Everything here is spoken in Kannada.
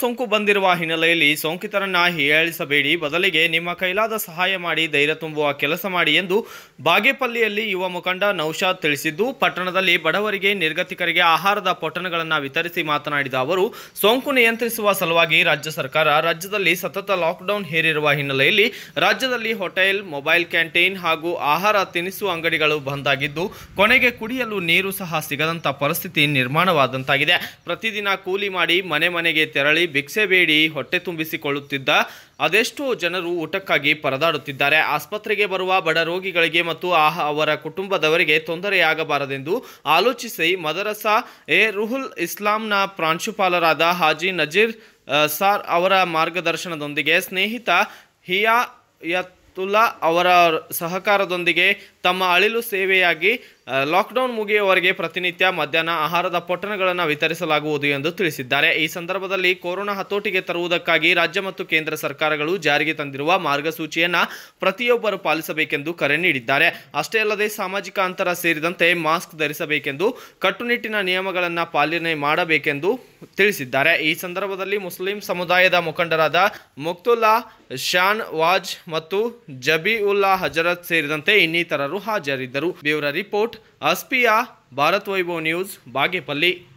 ಸೋಂಕು ಬಂದಿರುವ ಹಿನ್ನೆಲೆಯಲ್ಲಿ ಸೋಂಕಿತರನ್ನ ಹೀಯಾಳಿಸಬೇಡಿ ಬದಲಿಗೆ ನಿಮ್ಮ ಕೈಲಾದ ಸಹಾಯ ಮಾಡಿ ಧೈರ್ಯ ತುಂಬುವ ಕೆಲಸ ಮಾಡಿ ಎಂದು ಬಾಗೇಪಲ್ಲಿಯಲ್ಲಿ ಯುವ ಮುಖಂಡ ನೌಶಾದ್ ತಿಳಿಸಿದ್ದು ಪಟ್ಟಣದಲ್ಲಿ ಬಡವರಿಗೆ ನಿರ್ಗತಿಕರಿಗೆ ಆಹಾರದ ಪೊಟ್ಟಣಗಳನ್ನು ವಿತರಿಸಿ ಮಾತನಾಡಿದ ಅವರು ಸೋಂಕು ನಿಯಂತ್ರಿಸುವ ಸಲುವಾಗಿ ರಾಜ್ಯ ಸರ್ಕಾರ ರಾಜ್ಯದಲ್ಲಿ ಸತತ ಲಾಕ್ಡೌನ್ ಹೇರಿರುವ ಹಿನ್ನೆಲೆಯಲ್ಲಿ ರಾಜ್ಯದಲ್ಲಿ ಹೋಟೆಲ್ ಮೊಬೈಲ್ ಕ್ಯಾಂಟೀನ್ ಹಾಗೂ ಆಹಾರ ತಿನಿಸು ಅಂಗಡಿಗಳು ಬಂದಾಗಿದ್ದು ಕೊನೆಗೆ ಕುಡಿಯಲು ನೀರು ಸಹ ಸಿಗದಂತ ಪರಿಸ್ಥಿತಿ ನಿರ್ಮಾಣವಾದಂತಾಗಿದೆ ಪ್ರತಿದಿನ ಕೂಲಿ ಮಾಡಿ ಮನೆ ಮನೆಗೆ ತೆರಳಿ ಬಳಿ ಭಿಕ್ಷೆ ಬೇಡಿ ಹೊಟ್ಟೆ ತುಂಬಿಸಿಕೊಳ್ಳುತ್ತಿದ್ದ ಅದೆಷ್ಟೋ ಜನರು ಊಟಕ್ಕಾಗಿ ಪರದಾಡುತ್ತಿದ್ದಾರೆ ಆಸ್ಪತ್ರೆಗೆ ಬರುವ ಬಡ ರೋಗಿಗಳಿಗೆ ಮತ್ತು ಅವರ ಕುಟುಂಬದವರಿಗೆ ತೊಂದರೆಯಾಗಬಾರದೆಂದು ಆಲೋಚಿಸಿ ಮದರಸಾ ಎ ರುಹುಲ್ ಇಸ್ಲಾಂನ ಪ್ರಾಂಶುಪಾಲರಾದ ಹಾಜಿ ನಜೀರ್ ಸಾರ್ ಅವರ ಮಾರ್ಗದರ್ಶನದೊಂದಿಗೆ ಸ್ನೇಹಿತ ಹಿಯಾಯತುಲ್ಲಾ ಅವರ ಸಹಕಾರದೊಂದಿಗೆ ತಮ್ಮ ಅಳಿಲು ಸೇವೆಯಾಗಿ ಲಾಕ್ಡೌನ್ ಮುಗಿಯುವವರೆಗೆ ಪ್ರತಿನಿತ್ಯ ಮಧ್ಯಾಹ್ನ ಆಹಾರದ ಪೊಟ್ಟಣಗಳನ್ನು ವಿತರಿಸಲಾಗುವುದು ಎಂದು ತಿಳಿಸಿದ್ದಾರೆ ಈ ಸಂದರ್ಭದಲ್ಲಿ ಕೊರೋನಾ ಹತೋಟಿಗೆ ತರುವುದಕ್ಕಾಗಿ ರಾಜ್ಯ ಮತ್ತು ಕೇಂದ್ರ ಸರ್ಕಾರಗಳು ಜಾರಿಗೆ ತಂದಿರುವ ಮಾರ್ಗಸೂಚಿಯನ್ನು ಪ್ರತಿಯೊಬ್ಬರು ಪಾಲಿಸಬೇಕೆಂದು ಕರೆ ನೀಡಿದ್ದಾರೆ ಅಷ್ಟೇ ಅಲ್ಲದೆ ಸಾಮಾಜಿಕ ಅಂತರ ಸೇರಿದಂತೆ ಮಾಸ್ಕ್ ಧರಿಸಬೇಕೆಂದು ಕಟ್ಟುನಿಟ್ಟಿನ ನಿಯಮಗಳನ್ನು ಪಾಲನೆ ಮಾಡಬೇಕೆಂದು ತಿಳಿಸಿದ್ದಾರೆ ಈ ಸಂದರ್ಭದಲ್ಲಿ ಮುಸ್ಲಿಂ ಸಮುದಾಯದ ಮುಖಂಡರಾದ ಮುಕ್ತುಲ್ಲಾ ಶಾನ್ ವಾಜ್ ಮತ್ತು ಜಬಿ ಉಲ್ಲಾ ಹಜರತ್ ಸೇರಿದಂತೆ ಇನ್ನಿತರರು ಹಾಜರಿದ್ದರು ಬ್ಯೂರೋ ರಿಪೋರ್ಟ್ अबउट अस्पिया भारत वैभव न्यूज बागेपल